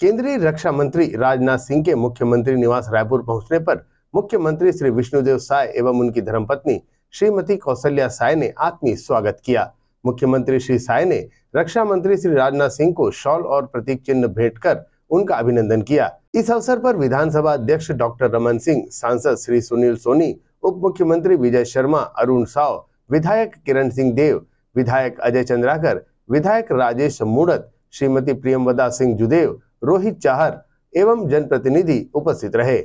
केंद्रीय रक्षा मंत्री राजनाथ सिंह के मुख्यमंत्री निवास रायपुर पहुंचने पर मुख्यमंत्री श्री विष्णुदेव साय एवं उनकी धर्मपत्नी श्रीमती कौशल्या साय ने आत्मीय स्वागत किया मुख्यमंत्री श्री साय ने रक्षा मंत्री श्री राजनाथ सिंह को शॉल और प्रतीक चिन्ह भेंट कर उनका अभिनंदन किया इस अवसर पर विधानसभा अध्यक्ष डॉक्टर रमन सिंह सांसद श्री सुनील सोनी उप मुख्यमंत्री विजय शर्मा अरुण साव विधायक किरण सिंह देव विधायक अजय चंद्राकर विधायक राजेश मूड़त श्रीमती प्रियमवदा सिंह जुदेव रोहित चाहर एवं जनप्रतिनिधि उपस्थित रहे